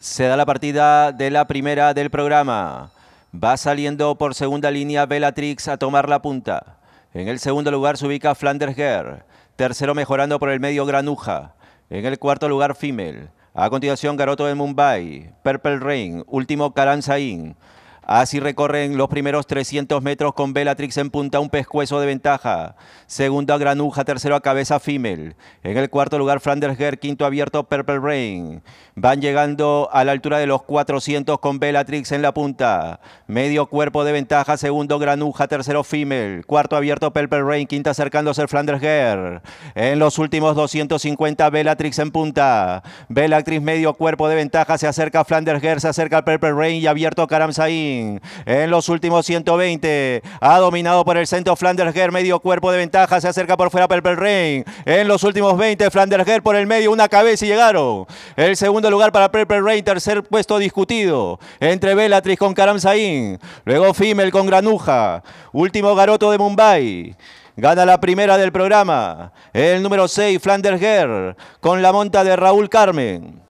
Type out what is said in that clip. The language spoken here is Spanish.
Se da la partida de la primera del programa. Va saliendo por segunda línea Bellatrix a tomar la punta. En el segundo lugar se ubica Flanders Guerre. Tercero mejorando por el medio Granuja. En el cuarto lugar Female. A continuación Garoto de Mumbai. Purple Rain. Último Karan Sain. Así recorren los primeros 300 metros con Bellatrix en punta, un pescuezo de ventaja. Segundo a Granuja, tercero a Cabeza Fimmel. En el cuarto lugar Flanders quinto abierto Purple Rain. Van llegando a la altura de los 400 con Bellatrix en la punta. Medio cuerpo de ventaja, segundo Granuja, tercero Fimel. Cuarto abierto Purple Rain, quinta acercándose a Flanders En los últimos 250 Bellatrix en punta. Bellatrix medio cuerpo de ventaja, se acerca a Flanders se acerca al Purple Rain y abierto Karam en los últimos 120 ha dominado por el centro Flandersger, medio cuerpo de ventaja, se acerca por fuera Purple Rain En los últimos 20 Flandersger por el medio, una cabeza y llegaron. El segundo lugar para Purple Rain, tercer puesto discutido entre Bellatrix con Karam Sain. Luego Fimel con Granuja. Último Garoto de Mumbai. Gana la primera del programa. El número 6, Flandersger, con la monta de Raúl Carmen.